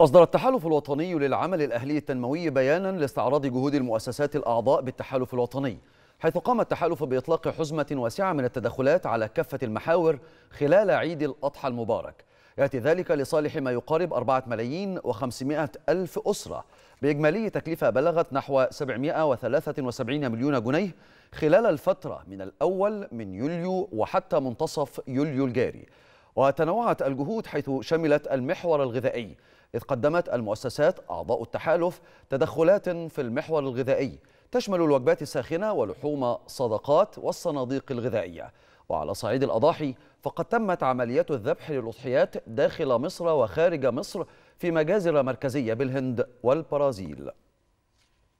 أصدر التحالف الوطني للعمل الأهلي التنموي بيانا لاستعراض جهود المؤسسات الأعضاء بالتحالف الوطني حيث قام التحالف بإطلاق حزمة واسعة من التدخلات على كافة المحاور خلال عيد الأضحى المبارك يأتي ذلك لصالح ما يقارب 4 ملايين و500 ألف أسرة بإجمالي تكلفة بلغت نحو 773 مليون جنيه خلال الفترة من الأول من يوليو وحتى منتصف يوليو الجاري وتنوعت الجهود حيث شملت المحور الغذائي إذ قدمت المؤسسات أعضاء التحالف تدخلات في المحور الغذائي تشمل الوجبات الساخنة ولحوم صدقات والصناديق الغذائية وعلى صعيد الأضاحي فقد تمت عمليات الذبح للأضحيات داخل مصر وخارج مصر في مجازر مركزية بالهند والبرازيل